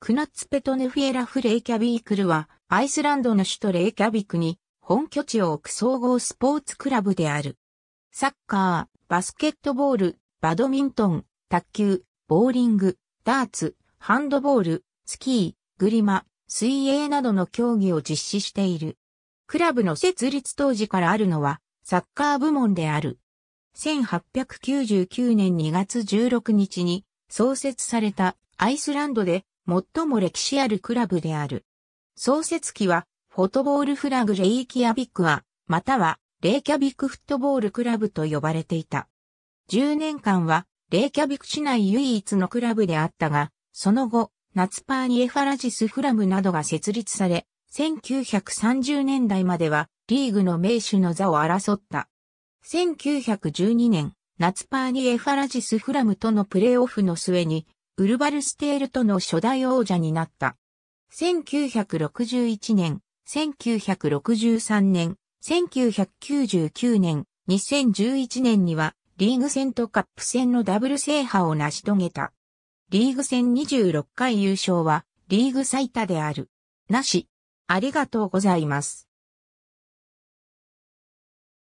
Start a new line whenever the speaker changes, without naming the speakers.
クナッツペトネフィエラフ・レイキャビークルは、アイスランドの首都レイキャビクに、本拠地を置く総合スポーツクラブである。サッカー、バスケットボール、バドミントン、卓球、ボーリング、ダーツ、ハンドボール、スキー、グリマ、水泳などの競技を実施している。クラブの設立当時からあるのは、サッカー部門である。1899年2月16日に創設されたアイスランドで最も歴史あるクラブである。創設期は、フォトボールフラグレイキアビックア、または、レイキャビックフットボールクラブと呼ばれていた。10年間は、レイキャビック市内唯一のクラブであったが、その後、ナツパーニエファラジスフラムなどが設立され、1930年代まではリーグの名手の座を争った。1912年、ナツパーニエファラジスフラムとのプレーオフの末にウルバルステールとの初代王者になった。1961年、1963年、1999年、2011年にはリーグ戦とカップ戦のダブル制覇を成し遂げた。リーグ戦26回優勝はリーグ最多である。なし。ありがとうございます。